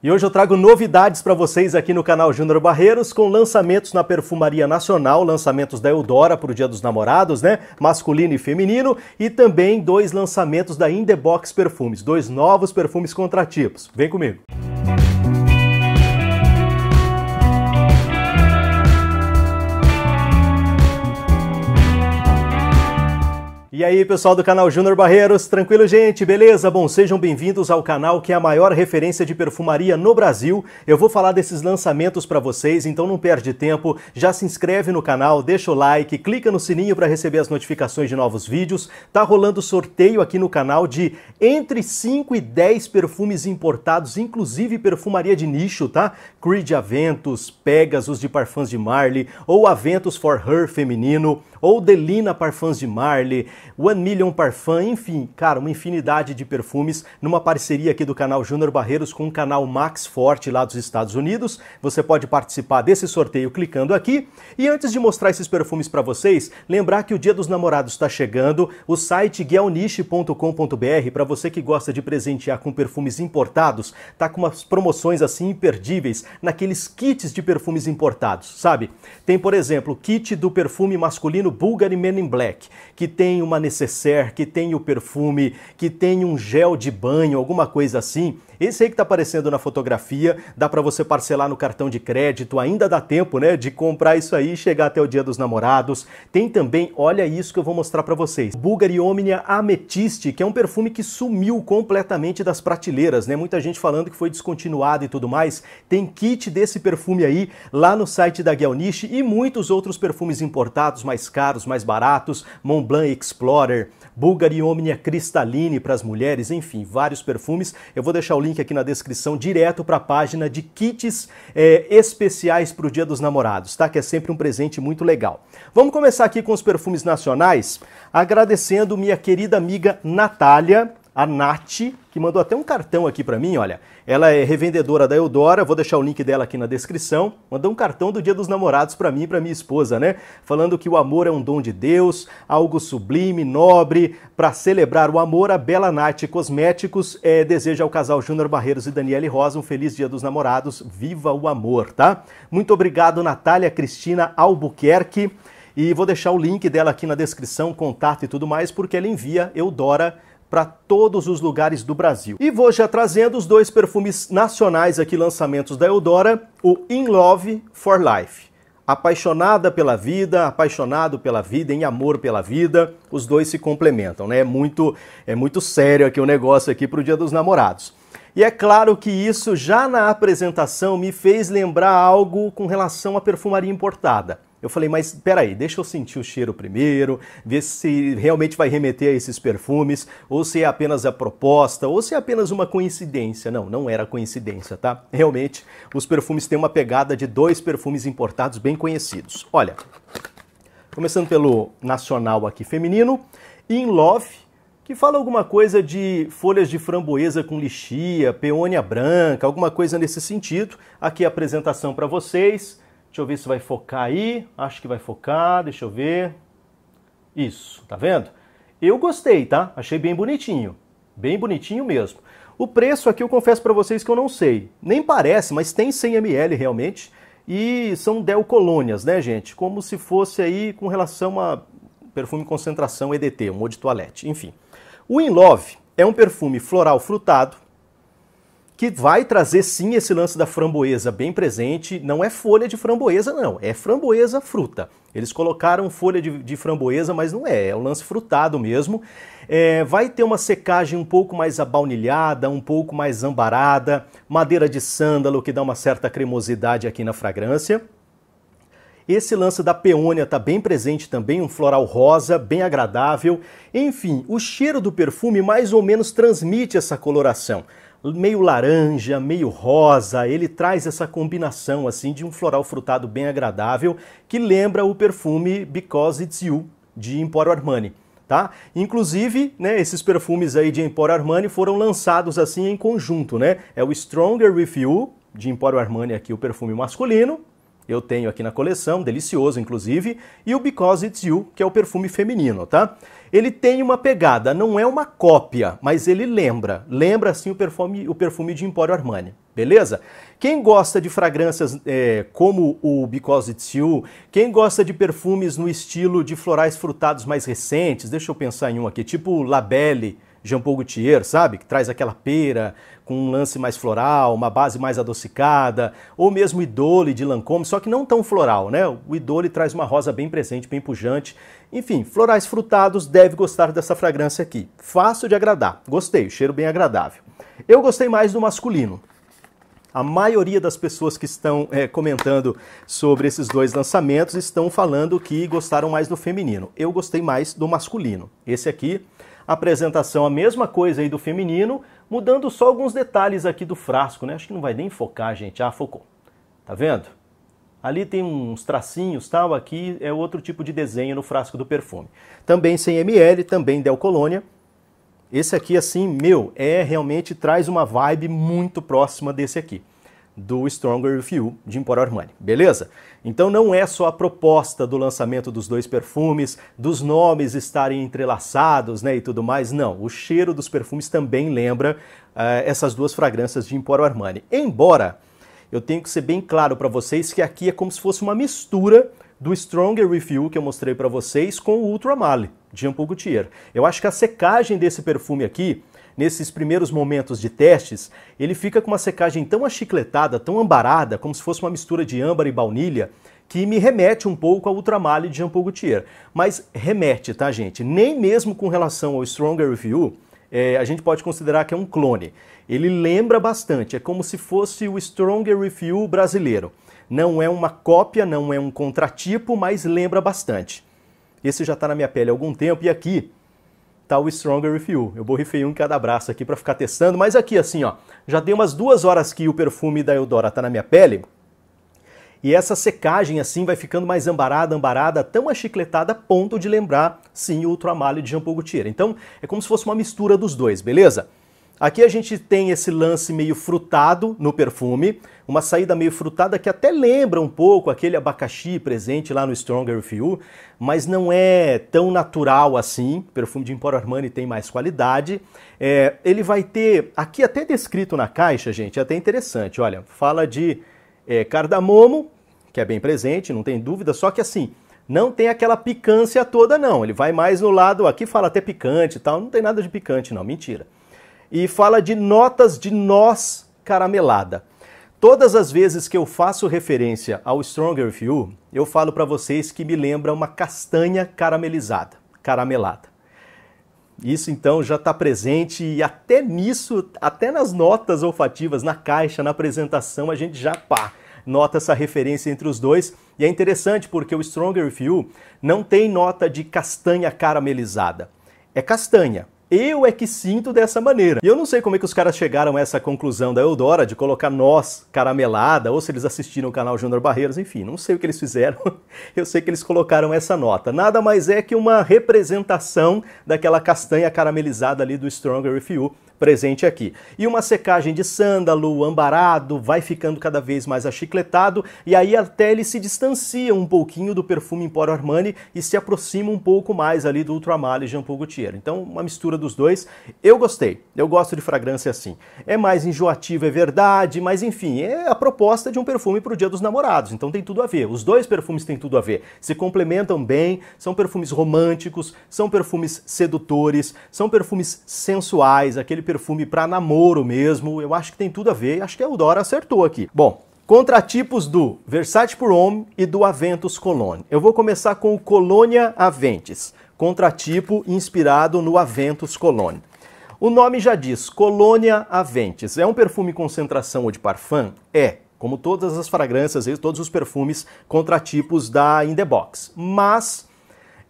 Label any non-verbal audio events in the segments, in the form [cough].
E hoje eu trago novidades para vocês aqui no canal Júnior Barreiros, com lançamentos na Perfumaria Nacional, lançamentos da Eudora para o Dia dos Namorados, né? Masculino e feminino, e também dois lançamentos da Indebox Perfumes, dois novos perfumes contratipos. Vem comigo! E aí, pessoal do canal Júnior Barreiros, tranquilo, gente? Beleza? Bom, sejam bem-vindos ao canal que é a maior referência de perfumaria no Brasil. Eu vou falar desses lançamentos para vocês, então não perde tempo, já se inscreve no canal, deixa o like, clica no sininho para receber as notificações de novos vídeos. Tá rolando sorteio aqui no canal de entre 5 e 10 perfumes importados, inclusive perfumaria de nicho, tá? Creed Aventus, Pegasus de Parfums de Marley, ou Aventus for Her feminino, ou Delina Parfums de Marley, One Million Parfum, enfim, cara, uma infinidade de perfumes numa parceria aqui do canal Júnior Barreiros com o canal Max Forte lá dos Estados Unidos. Você pode participar desse sorteio clicando aqui. E antes de mostrar esses perfumes para vocês, lembrar que o Dia dos Namorados está chegando, o site guelniche.com.br para você que gosta de presentear com perfumes importados, tá com umas promoções assim imperdíveis naqueles kits de perfumes importados, sabe? Tem, por exemplo, o kit do perfume masculino Bulgari Men in Black, que tem uma uma necessaire, que tenha o perfume, que tenha um gel de banho, alguma coisa assim, esse aí que está aparecendo na fotografia, dá para você parcelar no cartão de crédito, ainda dá tempo, né, de comprar isso aí e chegar até o Dia dos Namorados. Tem também, olha isso que eu vou mostrar para vocês, Bulgari Omnia Ametiste, que é um perfume que sumiu completamente das prateleiras, né? Muita gente falando que foi descontinuado e tudo mais. Tem kit desse perfume aí lá no site da Gelnish e muitos outros perfumes importados mais caros, mais baratos, Montblanc Explorer, Bulgari Omnia Cristaline para as mulheres, enfim, vários perfumes. Eu vou deixar o link link aqui na descrição direto para a página de kits é, especiais para o Dia dos Namorados, tá? Que é sempre um presente muito legal. Vamos começar aqui com os perfumes nacionais, agradecendo minha querida amiga Natália, a Nath, que mandou até um cartão aqui para mim, olha. Ela é revendedora da Eudora, vou deixar o link dela aqui na descrição. Mandou um cartão do Dia dos Namorados para mim e para minha esposa, né? Falando que o amor é um dom de Deus, algo sublime, nobre. Para celebrar o amor, a Bela Nath Cosméticos é, deseja ao casal Júnior Barreiros e Daniele Rosa um feliz Dia dos Namorados. Viva o amor, tá? Muito obrigado, Natália Cristina Albuquerque. E vou deixar o link dela aqui na descrição, contato e tudo mais, porque ela envia Eudora para todos os lugares do Brasil. E vou já trazendo os dois perfumes nacionais aqui lançamentos da Eudora, o In Love for Life. Apaixonada pela vida, apaixonado pela vida, em amor pela vida, os dois se complementam, né? É muito, é muito sério aqui o negócio aqui para o Dia dos Namorados. E é claro que isso já na apresentação me fez lembrar algo com relação à perfumaria importada. Eu falei, mas peraí, deixa eu sentir o cheiro primeiro, ver se realmente vai remeter a esses perfumes, ou se é apenas a proposta, ou se é apenas uma coincidência. Não, não era coincidência, tá? Realmente, os perfumes têm uma pegada de dois perfumes importados bem conhecidos. Olha, começando pelo nacional aqui feminino, In Love, que fala alguma coisa de folhas de framboesa com lixia, peônia branca, alguma coisa nesse sentido. Aqui a apresentação para vocês. Deixa eu ver se vai focar aí. Acho que vai focar. Deixa eu ver. Isso, tá vendo? Eu gostei, tá? Achei bem bonitinho. Bem bonitinho mesmo. O preço aqui eu confesso para vocês que eu não sei. Nem parece, mas tem 100 ml realmente. E são Del Colônias, né, gente? Como se fosse aí com relação a perfume concentração EDT, um eau de toilette, enfim. O In Love é um perfume floral frutado, que vai trazer sim esse lance da framboesa bem presente. Não é folha de framboesa, não, é framboesa fruta. Eles colocaram folha de, de framboesa, mas não é, é um lance frutado mesmo. É, vai ter uma secagem um pouco mais abaunilhada, um pouco mais ambarada, madeira de sândalo que dá uma certa cremosidade aqui na fragrância. Esse lance da peônia está bem presente também, um floral rosa, bem agradável. Enfim, o cheiro do perfume mais ou menos transmite essa coloração meio laranja, meio rosa. Ele traz essa combinação assim de um floral frutado bem agradável que lembra o perfume Because It's You de Emporio Armani. Tá? Inclusive, né, esses perfumes aí de Emporio Armani foram lançados assim em conjunto, né? É o Stronger With You, de Emporio Armani aqui, o perfume masculino, eu tenho aqui na coleção, delicioso inclusive, e o Because It's You, que é o perfume feminino, tá? Ele tem uma pegada, não é uma cópia, mas ele lembra, lembra assim o perfume, o perfume de Emporio Armani, beleza? Quem gosta de fragrâncias é, como o Because It's You, quem gosta de perfumes no estilo de florais frutados mais recentes, deixa eu pensar em um aqui, tipo Labelle, Jean Paul Gaultier, sabe? Que traz aquela pera, com um lance mais floral, uma base mais adocicada, ou mesmo Idole de Lancôme, só que não tão floral, né? O Idole traz uma rosa bem presente, bem pujante. Enfim, florais frutados deve gostar dessa fragrância aqui. Fácil de agradar. Gostei, cheiro bem agradável. Eu gostei mais do masculino. A maioria das pessoas que estão é, comentando sobre esses dois lançamentos estão falando que gostaram mais do feminino. Eu gostei mais do masculino. Esse aqui, apresentação, a mesma coisa aí do feminino, mudando só alguns detalhes aqui do frasco, né? Acho que não vai nem focar, gente. Ah, focou. Tá vendo? Ali tem uns tracinhos tal, aqui é outro tipo de desenho no frasco do perfume. Também 100ml, também Del Colônia. Esse aqui, assim, meu, é realmente traz uma vibe muito próxima desse aqui do Stronger With You, de Emporio Armani, beleza? Então não é só a proposta do lançamento dos dois perfumes, dos nomes estarem entrelaçados né, e tudo mais, não. O cheiro dos perfumes também lembra uh, essas duas fragrâncias de Emporio Armani. Embora eu tenho que ser bem claro para vocês que aqui é como se fosse uma mistura do Stronger With You que eu mostrei para vocês com o Ultramale, de Jean Paul Gaultier. Eu acho que a secagem desse perfume aqui nesses primeiros momentos de testes, ele fica com uma secagem tão achicletada, tão ambarada, como se fosse uma mistura de âmbar e baunilha, que me remete um pouco ao Ultramalho de Jean Paul Gaultier. Mas remete, tá, gente? Nem mesmo com relação ao Stronger Review, é, a gente pode considerar que é um clone. Ele lembra bastante, é como se fosse o Stronger Review brasileiro. Não é uma cópia, não é um contratipo, mas lembra bastante. Esse já está na minha pele há algum tempo e aqui tá o Stronger With You. Eu borrifei um em cada braço aqui para ficar testando, mas aqui assim, ó, já tem umas duas horas que o perfume da Eudora tá na minha pele, e essa secagem assim vai ficando mais ambarada, ambarada, tão achicletada a ponto de lembrar, sim, o Ultramalho de Jean Paul Gaultier. Então, é como se fosse uma mistura dos dois, beleza? Aqui a gente tem esse lance meio frutado no perfume, uma saída meio frutada que até lembra um pouco aquele abacaxi presente lá no Stronger Fuel, mas não é tão natural assim. O perfume de Emporio Armani tem mais qualidade. É, ele vai ter, aqui até descrito na caixa, gente, é até interessante. Olha, fala de é, cardamomo, que é bem presente, não tem dúvida, só que assim, não tem aquela picância toda não. Ele vai mais no lado, aqui fala até picante e tal, não tem nada de picante não, mentira e fala de notas de noz caramelada. Todas as vezes que eu faço referência ao Stronger View, eu falo para vocês que me lembra uma castanha caramelizada, caramelada. Isso então já está presente e até nisso, até nas notas olfativas, na caixa, na apresentação, a gente já pá, nota essa referência entre os dois. E é interessante porque o Stronger With não tem nota de castanha caramelizada. É castanha, eu é que sinto dessa maneira. E eu não sei como é que os caras chegaram a essa conclusão da Eudora de colocar nós caramelada, ou se eles assistiram o canal Júnior Barreiros, enfim, não sei o que eles fizeram. [laughs] Eu sei que eles colocaram essa nota. Nada mais é que uma representação daquela castanha caramelizada ali do Stronger If You, presente aqui. E uma secagem de sândalo, ambarado, vai ficando cada vez mais achicletado e aí até ele se distancia um pouquinho do perfume Emporio Armani e se aproxima um pouco mais ali do Ultramar e Jean Paul Gaultier. Então, uma mistura dos dois. Eu gostei. Eu gosto de fragrância assim. É mais enjoativo, é verdade, mas enfim, é a proposta de um perfume para o Dia dos Namorados. Então tem tudo a ver. Os dois perfumes têm tudo a ver. Se complementam bem, são perfumes românticos, são perfumes sedutores, são perfumes sensuais, aquele perfume para namoro mesmo. Eu acho que tem tudo a ver, acho que a é Eudora acertou aqui. Bom, Contratipos do Versace Pour Homme e do Aventus Cologne. Eu vou começar com o Colônia Aventis, contratipo inspirado no Aventus Cologne. O nome já diz, Colônia Aventis. É um perfume concentração ou de parfum? É, como todas as fragrâncias e todos os perfumes contratipos da In The Box. Mas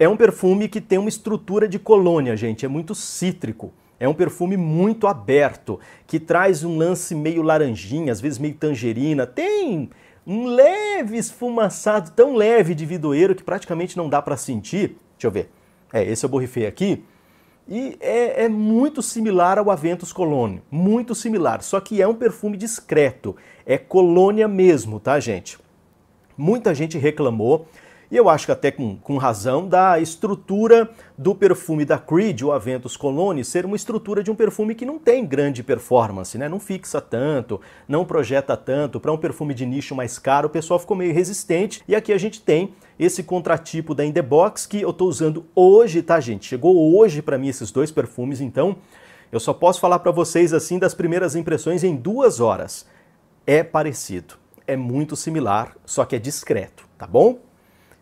é um perfume que tem uma estrutura de colônia, gente, é muito cítrico. É um perfume muito aberto, que traz um lance meio laranjinha, às vezes meio tangerina. Tem um leve esfumaçado, tão leve de vidoeiro que praticamente não dá para sentir. Deixa eu ver. É, esse eu borrifei aqui. E é, é, muito similar ao Aventus Colônia. muito similar, só que é um perfume discreto, é colônia mesmo, tá gente? Muita gente reclamou, e eu acho que até com, com razão da estrutura do perfume da Creed, o Aventus Cologne, ser uma estrutura de um perfume que não tem grande performance, né? Não fixa tanto, não projeta tanto. Para um perfume de nicho mais caro, o pessoal ficou meio resistente. E aqui a gente tem esse contratipo da In The Box que eu estou usando hoje, tá, gente? Chegou hoje para mim esses dois perfumes, então eu só posso falar para vocês assim das primeiras impressões em duas horas. É parecido, é muito similar, só que é discreto, tá bom?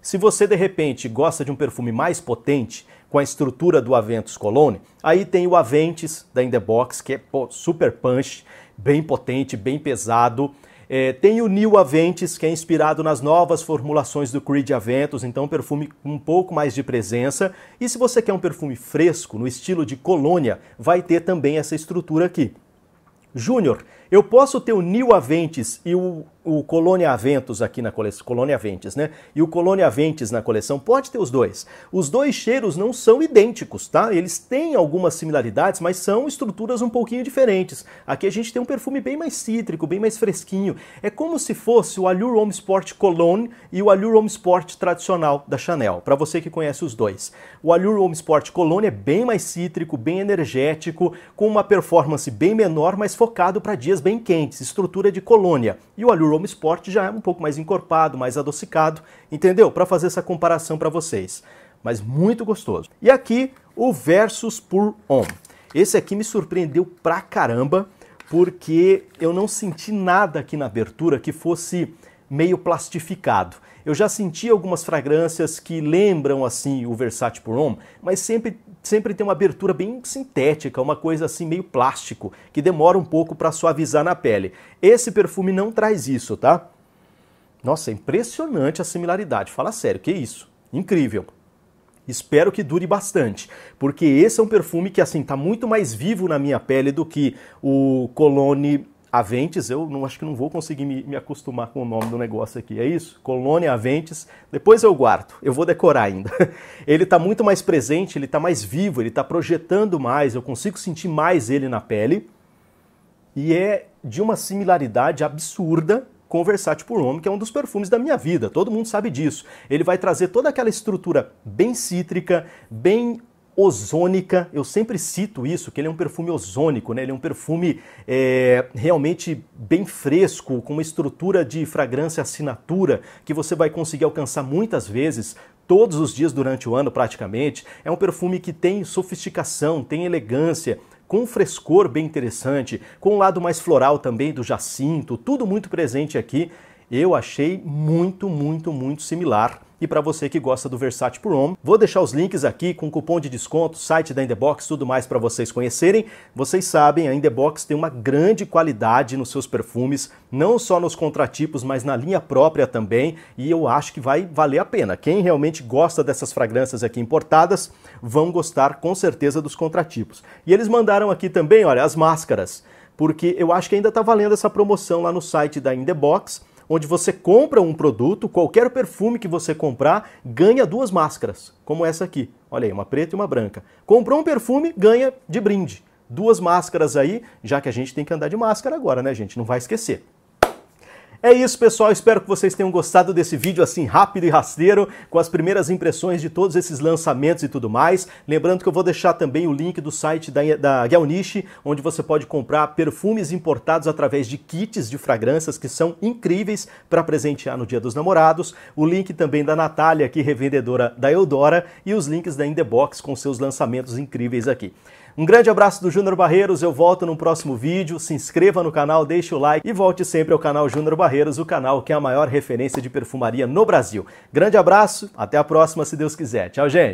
Se você de repente gosta de um perfume mais potente, com a estrutura do Aventus Cologne, aí tem o Aventis da In The Box, que é pô, super punch, bem potente, bem pesado. É, tem o New Aventis, que é inspirado nas novas formulações do Creed Aventus, então um perfume com um pouco mais de presença. E se você quer um perfume fresco, no estilo de colônia, vai ter também essa estrutura aqui. Júnior, eu posso ter o New Aventis e o, o Colônia Aventus aqui na coleção, Colônia Aventis, né? E o Colônia Aventis na coleção, pode ter os dois. Os dois cheiros não são idênticos, tá? Eles têm algumas similaridades, mas são estruturas um pouquinho diferentes. Aqui a gente tem um perfume bem mais cítrico, bem mais fresquinho. É como se fosse o Allure Homme Sport Cologne e o Allure Homme Sport tradicional da Chanel, para você que conhece os dois. O Allure Homme Sport Cologne é bem mais cítrico, bem energético, com uma performance bem menor, mas focado para dias bem quentes, estrutura de colônia. E o Allure Home Sport já é um pouco mais encorpado, mais adocicado, entendeu? Para fazer essa comparação para vocês. Mas muito gostoso. E aqui o Versus Pour Homme. Esse aqui me surpreendeu pra caramba, porque eu não senti nada aqui na abertura que fosse meio plastificado. Eu já senti algumas fragrâncias que lembram assim o Versace Pour Homme, mas sempre sempre tem uma abertura bem sintética, uma coisa assim meio plástico, que demora um pouco para suavizar na pele. Esse perfume não traz isso, tá? Nossa, é impressionante a similaridade. Fala sério, que isso? Incrível. Espero que dure bastante, porque esse é um perfume que assim tá muito mais vivo na minha pele do que o Cologne Aventes, eu não acho que não vou conseguir me, me, acostumar com o nome do negócio aqui. É isso? Colônia Aventes. Depois eu guardo, eu vou decorar ainda. [laughs] Ele está muito mais presente, ele está mais vivo, ele está projetando mais, eu consigo sentir mais ele na pele. E é de uma similaridade absurda com tipo, o Versace por Homem, que é um dos perfumes da minha vida. Todo mundo sabe disso. Ele vai trazer toda aquela estrutura bem cítrica, bem ozônica. Eu sempre cito isso, que ele é um perfume ozônico, né? Ele é um perfume é, realmente bem fresco, com uma estrutura de fragrância assinatura que você vai conseguir alcançar muitas vezes. Todos os dias durante o ano, praticamente. É um perfume que tem sofisticação, tem elegância, com um frescor bem interessante, com um lado mais floral também do jacinto, tudo muito presente aqui. Eu achei muito, muito, muito similar e para você que gosta do Versátil por Home. Vou deixar os links aqui com cupom de desconto, site da Indebox, tudo mais para vocês conhecerem. Vocês sabem, a Indebox tem uma grande qualidade nos seus perfumes, não só nos contratipos, mas na linha própria também, e eu acho que vai valer a pena. Quem realmente gosta dessas fragrâncias aqui importadas, vão gostar com certeza dos contratipos. E eles mandaram aqui também, olha, as máscaras porque eu acho que ainda está valendo essa promoção lá no site da Indebox onde você compra um produto, qualquer perfume que você comprar, ganha duas máscaras, como essa aqui. Olha aí, uma preta e uma branca. Comprou um perfume, ganha de brinde. Duas máscaras aí, já que a gente tem que andar de máscara agora, né, gente? Não vai esquecer. É isso, pessoal. Espero que vocês tenham gostado desse vídeo assim rápido e rasteiro, com as primeiras impressões de todos esses lançamentos e tudo mais. Lembrando que eu vou deixar também o link do site da, da Gelnish, onde você pode comprar perfumes importados através de kits de fragrâncias que são incríveis para presentear no Dia dos Namorados. O link também da Natália, aqui revendedora da Eudora, e os links da Indebox com seus lançamentos incríveis aqui. Um grande abraço do Júnior Barreiros, eu volto no próximo vídeo. Se inscreva no canal, deixe o like e volte sempre ao canal Júnior Barreiros, o canal que é a maior referência de perfumaria no Brasil. Grande abraço, até a próxima, se Deus quiser. Tchau, gente!